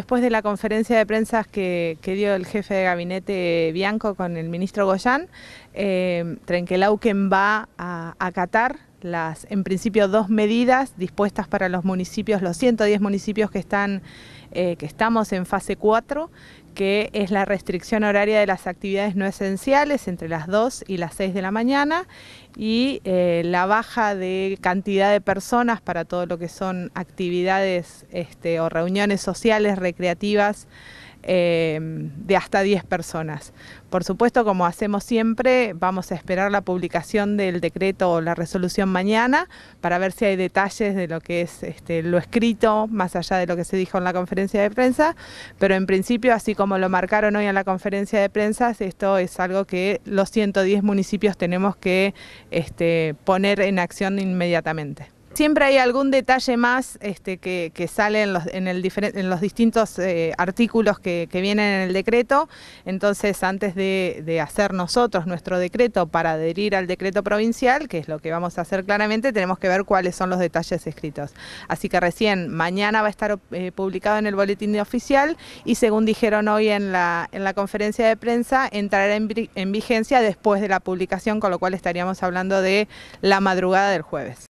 Después de la conferencia de prensa que, dio el jefe de gabinete eh, Bianco con el ministro Goyán, eh, va a, a Qatar las, en principio, dos medidas dispuestas para los municipios, los 110 municipios que, están, eh, que estamos en fase 4, que es la restricción horaria de las actividades no esenciales entre las 2 y las 6 de la mañana y eh, la baja de cantidad de personas para todo lo que son actividades este, o reuniones sociales, recreativas, Em, de hasta 10 personas. Por supuesto, como hacemos siempre, vamos a esperar la publicación del decreto o la resolución mañana para ver si hay detalles de lo que es este, lo escrito, más allá de lo que se dijo en la conferencia de prensa, pero en principio, así como lo marcaron hoy en la conferencia de prensa, esto es algo que los 110 municipios tenemos que este, poner en acción inmediatamente. Siempre hay algún detalle más este, que, sale en los, en los distintos eh, artículos que, vienen en el decreto, entonces antes de, hacer nosotros nuestro decreto para adherir al decreto provincial, que es lo que vamos a hacer claramente, tenemos que ver cuáles son los detalles escritos. Así que recién mañana va a estar eh, publicado en el boletín de oficial y según dijeron hoy en la, en la conferencia de prensa, entrará en vigencia después de la publicación, con lo cual estaríamos hablando de la madrugada del jueves.